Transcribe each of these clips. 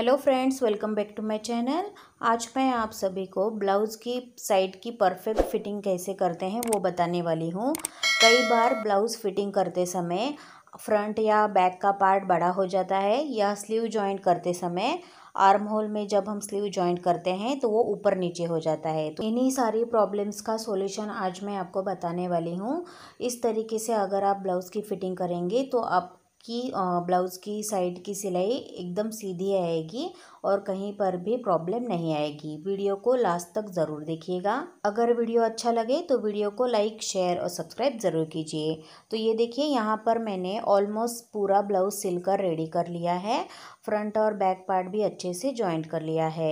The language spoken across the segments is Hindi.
hello friends welcome back to my channel आज मैं आप सभी को ब्लाउज़ की साइड की परफेक्ट फिटिंग कैसे करते हैं वो बताने वाली हूँ कई बार ब्लाउज़ फिटिंग करते समय फ्रंट या बैक का पार्ट बड़ा हो जाता है या स्लीव जॉइंट करते समय आर्म होल में जब हम स्लीव जॉइंट करते हैं तो वो ऊपर नीचे हो जाता है तो इन्हीं सारी प्रॉब्लम्स का सॉल्यूशन आज मैं आपको बताने वाली हूँ इस तरीके से अगर आप ब्लाउज़ की फिटिंग करेंगे तो आप की ब्लाउज़ की साइड की सिलाई एकदम सीधी आएगी और कहीं पर भी प्रॉब्लम नहीं आएगी वीडियो को लास्ट तक ज़रूर देखिएगा अगर वीडियो अच्छा लगे तो वीडियो को लाइक शेयर और सब्सक्राइब ज़रूर कीजिए तो ये देखिए यहाँ पर मैंने ऑलमोस्ट पूरा ब्लाउज सिलकर रेडी कर लिया है फ्रंट और बैक पार्ट भी अच्छे से ज्वाइंट कर लिया है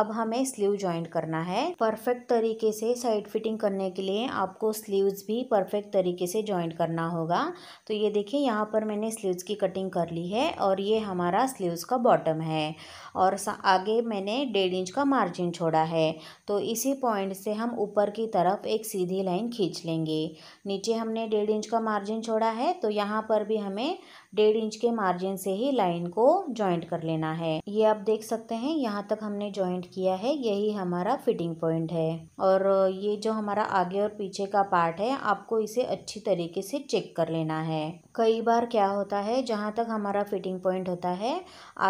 अब हमें स्लीव ज्वाइंट करना है परफेक्ट तरीके से साइड फिटिंग करने के लिए आपको स्लीव्स भी परफेक्ट तरीके से ज्वाइंट करना होगा तो ये देखिए यहाँ पर मैंने स्लीव्स की कटिंग कर ली है और ये हमारा स्लीव्स का बॉटम है और और आगे मैंने डेढ़ इंच का मार्जिन छोड़ा है तो इसी पॉइंट से हम ऊपर की तरफ एक सीधी लाइन खींच लेंगे नीचे हमने डेढ़ इंच का मार्जिन छोड़ा है तो यहाँ पर भी हमें डेढ़ इंच के मार्जिन से ही लाइन को जॉइंट कर लेना है ये आप देख सकते हैं यहाँ तक हमने जॉइंट किया है यही हमारा फिटिंग पॉइंट है और ये जो हमारा आगे और पीछे का पार्ट है आपको इसे अच्छी तरीके से चेक कर लेना है कई बार क्या होता है जहाँ तक हमारा फिटिंग पॉइंट होता है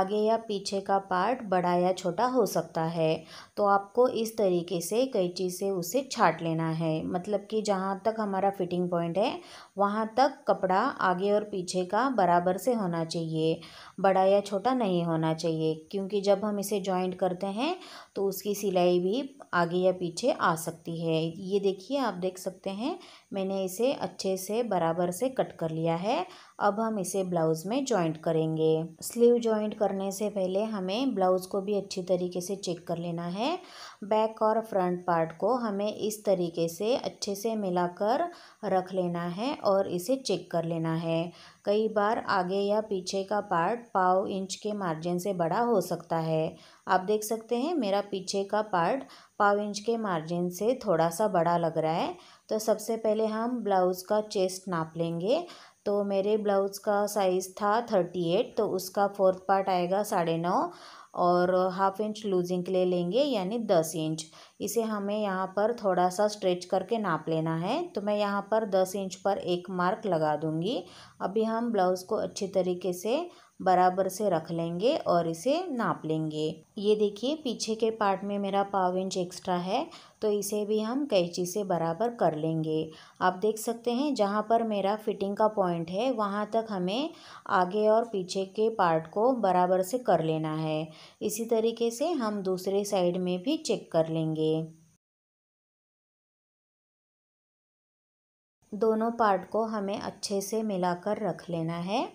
आगे या पीछे का पार्ट पार्ट बड़ा या छोटा हो सकता है तो आपको इस तरीके से कैंची से उसे छाट लेना है मतलब कि जहाँ तक हमारा फिटिंग पॉइंट है वहाँ तक कपड़ा आगे और पीछे का बराबर से होना चाहिए बड़ा या छोटा नहीं होना चाहिए क्योंकि जब हम इसे जॉइंट करते हैं तो उसकी सिलाई भी आगे या पीछे आ सकती है ये देखिए आप देख सकते हैं मैंने इसे अच्छे से बराबर से कट कर लिया है अब हम इसे ब्लाउज़ में जॉइंट करेंगे स्लीव जॉइंट करने से पहले हमें ब्लाउज़ को भी अच्छी तरीके से चेक कर लेना है बैक और फ्रंट पार्ट को हमें इस तरीके से अच्छे से मिलाकर रख लेना है और इसे चेक कर लेना है कई बार आगे या पीछे का पार्ट पाव इंच के मार्जिन से बड़ा हो सकता है आप देख सकते हैं मेरा पीछे का पार्ट पाव इंच के मार्जिन से थोड़ा सा बड़ा लग रहा है तो सबसे पहले हम ब्लाउज़ का चेस्ट नाप लेंगे तो मेरे ब्लाउज़ का साइज़ था थर्टी एट तो उसका फोर्थ पार्ट आएगा साढ़े नौ और हाफ इंच लूजिंग के लिए लेंगे यानी दस इंच इसे हमें यहाँ पर थोड़ा सा स्ट्रेच करके नाप लेना है तो मैं यहाँ पर दस इंच पर एक मार्क लगा दूँगी अभी हम ब्लाउज़ को अच्छे तरीके से बराबर से रख लेंगे और इसे नाप लेंगे ये देखिए पीछे के पार्ट में मेरा पाव इंच एक्स्ट्रा है तो इसे भी हम कैची से बराबर कर लेंगे आप देख सकते हैं जहाँ पर मेरा फिटिंग का पॉइंट है वहाँ तक हमें आगे और पीछे के पार्ट को बराबर से कर लेना है इसी तरीके से हम दूसरे साइड में भी चेक कर लेंगे दोनों पार्ट को हमें अच्छे से मिलाकर रख लेना है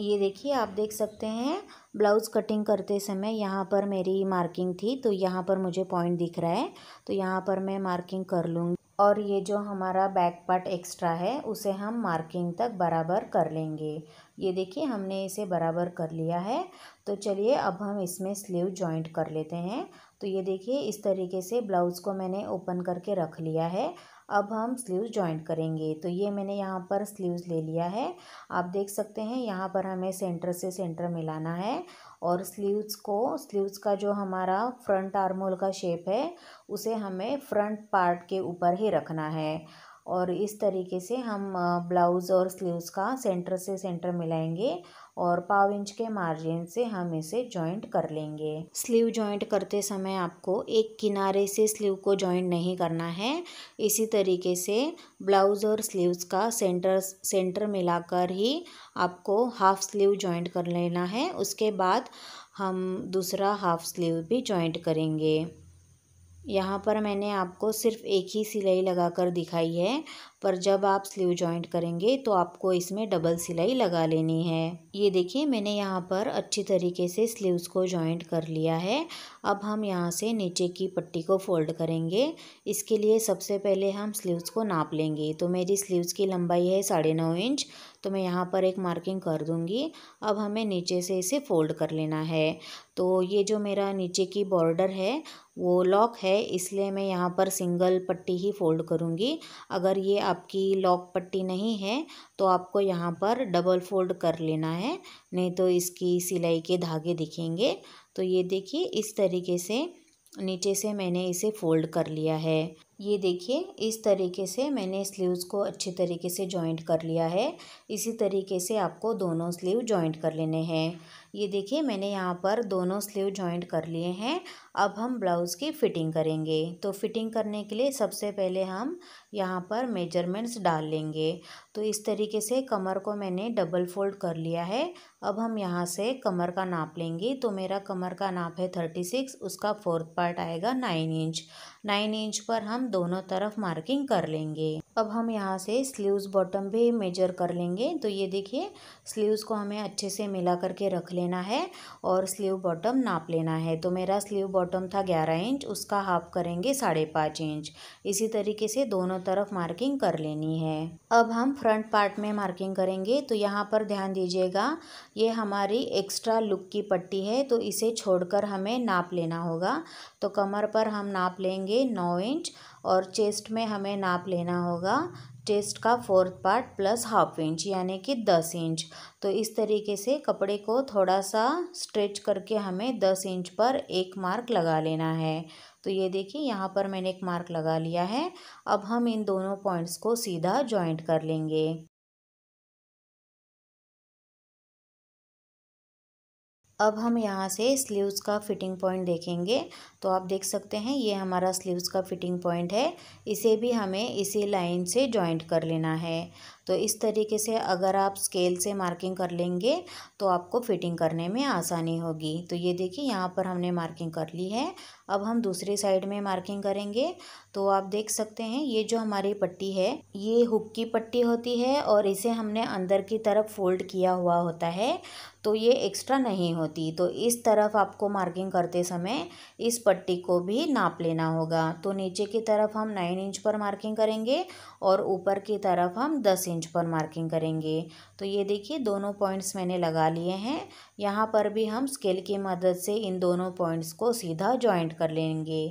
ये देखिए आप देख सकते हैं ब्लाउज़ कटिंग करते समय यहाँ पर मेरी मार्किंग थी तो यहाँ पर मुझे पॉइंट दिख रहा है तो यहाँ पर मैं मार्किंग कर लूँगी और ये जो हमारा बैक पार्ट एक्स्ट्रा है उसे हम मार्किंग तक बराबर कर लेंगे ये देखिए हमने इसे बराबर कर लिया है तो चलिए अब हम इसमें स्लीव जॉइंट कर लेते हैं तो ये देखिए इस तरीके से ब्लाउज़ को मैंने ओपन करके रख लिया है अब हम स्लीव ज्वाइंट करेंगे तो ये मैंने यहाँ पर स्लीव्स ले लिया है आप देख सकते हैं यहाँ पर हमें सेंटर से सेंटर मिलाना है और स्लीव्स को स्लीव्स का जो हमारा फ्रंट आर्मोल का शेप है उसे हमें फ्रंट पार्ट के ऊपर ही रखना है और इस तरीके से हम ब्लाउज़ और स्लीव्स का सेंटर से सेंटर मिलाएंगे और पाव इंच के मार्जिन से हम इसे जॉइंट कर लेंगे स्लीव जॉइंट करते समय आपको एक किनारे से स्लीव को जॉइंट नहीं करना है इसी तरीके से ब्लाउज़ और स्लीव्स का सेंटर सेंटर मिलाकर ही आपको हाफ स्लीव जॉइंट कर लेना है उसके बाद हम दूसरा हाफ स्लीव भी जॉइंट करेंगे यहाँ पर मैंने आपको सिर्फ एक ही सिलाई लगा कर दिखाई है पर जब आप स्लीव जॉइंट करेंगे तो आपको इसमें डबल सिलाई लगा लेनी है ये देखिए मैंने यहाँ पर अच्छी तरीके से स्लीव्स को जॉइंट कर लिया है अब हम यहाँ से नीचे की पट्टी को फोल्ड करेंगे इसके लिए सबसे पहले हम स्लीव्स को नाप लेंगे तो मेरी स्लीव्स की लंबाई है साढ़े नौ इंच तो मैं यहाँ पर एक मार्किंग कर दूँगी अब हमें नीचे से इसे फोल्ड कर लेना है तो ये जो मेरा नीचे की बॉर्डर है वो लॉक है इसलिए मैं यहाँ पर सिंगल पट्टी ही फोल्ड करूँगी अगर ये आपकी लॉक पट्टी नहीं है तो आपको यहाँ पर डबल फोल्ड कर लेना है नहीं तो इसकी सिलाई के धागे दिखेंगे तो ये देखिए इस तरीके से नीचे से मैंने इसे फोल्ड कर लिया है ये देखिए इस तरीके से मैंने स्लीव्स को अच्छे तरीके से जॉइंट कर लिया है इसी तरीके से आपको दोनों स्लीव जॉइंट कर लेने हैं ये देखिए मैंने यहाँ पर दोनों स्लीव जॉइंट कर लिए हैं अब हम ब्लाउज़ की फ़िटिंग करेंगे तो फ़िटिंग करने के लिए सबसे पहले हम यहाँ पर मेजरमेंट्स डाल लेंगे तो इस तरीके से कमर को मैंने डबल फोल्ड कर लिया है अब हम यहाँ से कमर का नाप लेंगे तो मेरा कमर का नाप है थर्टी सिक्स उसका फोर्थ पार्ट आएगा नाइन इंच नाइन इंच पर हम दोनों तरफ मार्किंग कर लेंगे अब हम यहाँ से स्लीव्स बॉटम भी मेजर कर लेंगे तो ये देखिए स्लीव्स को हमें अच्छे से मिला करके रख लें लेना है और स्लीव बॉटम नाप लेना है तो मेरा स्लीव बॉटम था ग्यारह इंच उसका हाफ करेंगे साढ़े पाँच इंच इसी तरीके से दोनों तरफ मार्किंग कर लेनी है अब हम फ्रंट पार्ट में मार्किंग करेंगे तो यहाँ पर ध्यान दीजिएगा ये हमारी एक्स्ट्रा लुक की पट्टी है तो इसे छोड़कर हमें नाप लेना होगा तो कमर पर हम नाप लेंगे नौ इंच और चेस्ट में हमें नाप लेना होगा चेस्ट का fourth part plus half inch यानी कि दस इंच तो इस तरीके से कपड़े को थोड़ा सा स्ट्रेच करके हमें दस इंच पर एक मार्क लगा लेना है तो ये देखिए यहाँ पर मैंने एक मार्क लगा लिया है अब हम इन दोनों पॉइंट्स को सीधा जॉइंट कर लेंगे अब हम यहाँ से स्लीव्स का फिटिंग पॉइंट देखेंगे तो आप देख सकते हैं ये हमारा स्लीव्स का फिटिंग पॉइंट है इसे भी हमें इसी लाइन से जॉइंट कर लेना है तो इस तरीके से अगर आप स्केल से मार्किंग कर लेंगे तो आपको फिटिंग करने में आसानी होगी तो ये देखिए यहाँ पर हमने मार्किंग कर ली है अब हम दूसरी साइड में मार्किंग करेंगे तो आप देख सकते हैं ये जो हमारी पट्टी है ये हुक की पट्टी होती है और इसे हमने अंदर की तरफ फोल्ड किया हुआ होता है तो ये एक्स्ट्रा नहीं होती तो इस तरफ आपको मार्किंग करते समय इस पट्टी को भी नाप लेना होगा तो नीचे की तरफ हम नाइन इंच पर मार्किंग करेंगे और ऊपर की तरफ हम दस इंच पर मार्किंग करेंगे तो ये देखिए दोनों पॉइंट्स मैंने लगा लिए हैं यहाँ पर भी हम स्केल की मदद से इन दोनों पॉइंट्स को सीधा जॉइंट कर लेंगे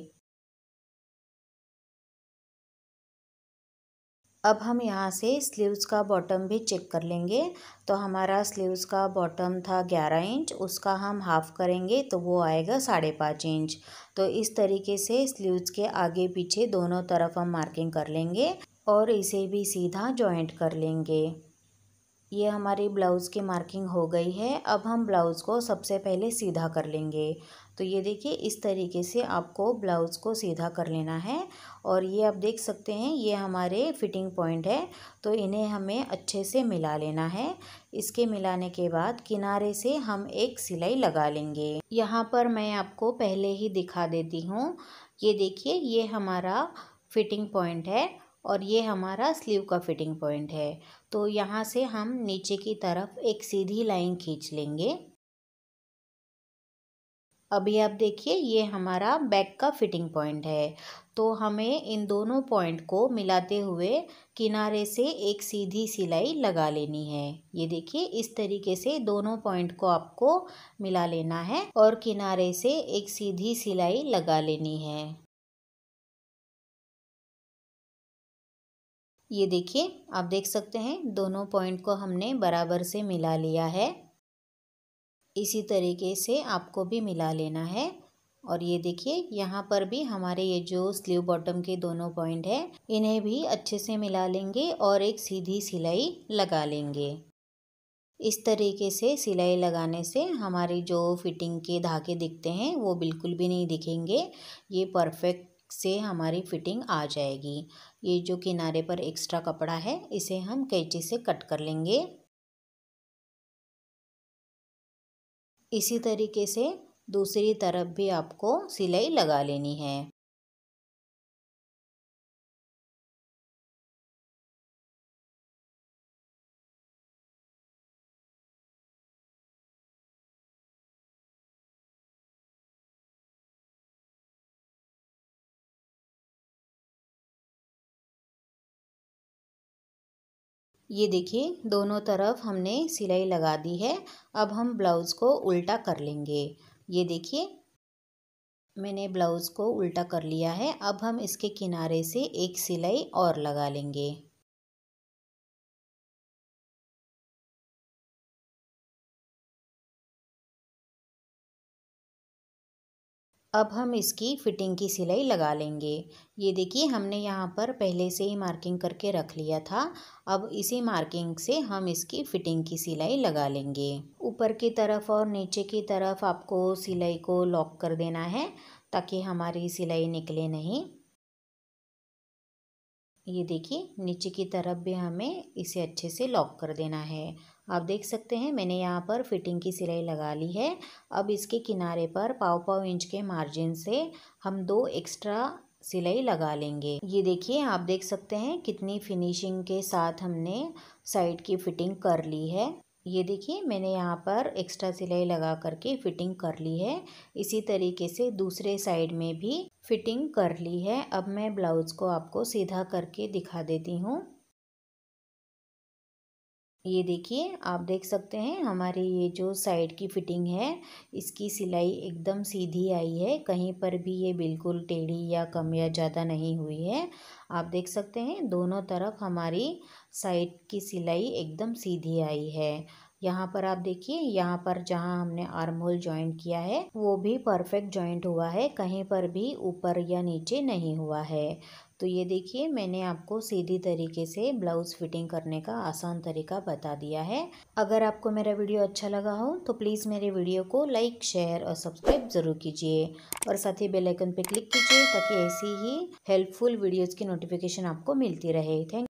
अब हम यहाँ से स्लीव्स का बॉटम भी चेक कर लेंगे तो हमारा स्लीव्स का बॉटम था ग्यारह इंच उसका हम हाफ़ करेंगे तो वो आएगा साढ़े पाँच इंच तो इस तरीके से स्लीव्स के आगे पीछे दोनों तरफ हम मार्किंग कर लेंगे और इसे भी सीधा जॉइंट कर लेंगे ये हमारी ब्लाउज़ की मार्किंग हो गई है अब हम ब्लाउज़ को सबसे पहले सीधा कर लेंगे तो ये देखिए इस तरीके से आपको ब्लाउज़ को सीधा कर लेना है और ये आप देख सकते हैं ये हमारे फिटिंग पॉइंट है तो इन्हें हमें अच्छे से मिला लेना है इसके मिलाने के बाद किनारे से हम एक सिलाई लगा लेंगे यहाँ पर मैं आपको पहले ही दिखा देती हूँ ये देखिए ये हमारा फिटिंग पॉइंट है और ये हमारा स्लीव का फिटिंग पॉइंट है तो यहाँ से हम नीचे की तरफ एक सीधी लाइन खींच लेंगे अभी आप देखिए ये हमारा बैक का फिटिंग पॉइंट है तो हमें इन दोनों पॉइंट को मिलाते हुए किनारे से एक सीधी सिलाई लगा लेनी है ये देखिए इस तरीके से दोनों पॉइंट को आपको मिला लेना है और किनारे से एक सीधी सिलाई लगा लेनी है ये देखिए आप देख सकते हैं दोनों पॉइंट को हमने बराबर से मिला लिया है इसी तरीके से आपको भी मिला लेना है और ये देखिए यहाँ पर भी हमारे ये जो स्लीव बॉटम के दोनों पॉइंट है इन्हें भी अच्छे से मिला लेंगे और एक सीधी सिलाई लगा लेंगे इस तरीके से सिलाई लगाने से हमारी जो फिटिंग के धागे दिखते हैं वो बिल्कुल भी नहीं दिखेंगे ये परफेक्ट से हमारी फिटिंग आ जाएगी ये जो किनारे पर एक्स्ट्रा कपड़ा है इसे हम कैंची से कट कर लेंगे इसी तरीके से दूसरी तरफ भी आपको सिलाई लगा लेनी है ये देखिए दोनों तरफ हमने सिलाई लगा दी है अब हम ब्लाउज़ को उल्टा कर लेंगे ये देखिए मैंने ब्लाउज़ को उल्टा कर लिया है अब हम इसके किनारे से एक सिलाई और लगा लेंगे अब हम इसकी फिटिंग की सिलाई लगा लेंगे ये देखिए हमने यहाँ पर पहले से ही मार्किंग करके रख लिया था अब इसी मार्किंग से हम इसकी फिटिंग की सिलाई लगा लेंगे ऊपर की तरफ और नीचे की तरफ आपको सिलाई को लॉक कर देना है ताकि हमारी सिलाई निकले नहीं ये देखिए नीचे की तरफ भी हमें इसे अच्छे से लॉक कर देना है आप देख सकते हैं मैंने यहाँ पर फिटिंग की सिलाई लगा ली है अब इसके किनारे पर पाव पाव इंच के मार्जिन से हम दो एक्स्ट्रा सिलाई लगा लेंगे ये देखिए आप देख सकते हैं कितनी फिनिशिंग के साथ हमने साइड की फिटिंग कर ली है ये देखिए मैंने यहाँ पर एक्स्ट्रा सिलाई लगा करके फिटिंग कर ली है इसी तरीके से दूसरे साइड में भी फिटिंग कर ली है अब मैं ब्लाउज़ को आपको सीधा करके दिखा देती हूँ ये देखिए आप देख सकते हैं हमारे ये जो साइड की फिटिंग है इसकी सिलाई एकदम सीधी आई है कहीं पर भी ये बिल्कुल टेढ़ी या कम या ज़्यादा नहीं हुई है आप देख सकते हैं दोनों तरफ हमारी साइड की सिलाई एकदम सीधी आई है यहाँ पर आप देखिए यहाँ पर जहाँ हमने आर्म होल ज्वाइंट किया है वो भी परफेक्ट ज्वाइंट हुआ है कहीं पर भी ऊपर या नीचे नहीं हुआ है तो ये देखिए मैंने आपको सीधी तरीके से ब्लाउज़ फिटिंग करने का आसान तरीका बता दिया है अगर आपको मेरा वीडियो अच्छा लगा हो तो प्लीज़ मेरे वीडियो को लाइक शेयर और सब्सक्राइब ज़रूर कीजिए और साथ ही बेलाइकन पर क्लिक कीजिए ताकि ऐसी ही हेल्पफुल वीडियोज़ की नोटिफिकेशन आपको मिलती रहे थैंक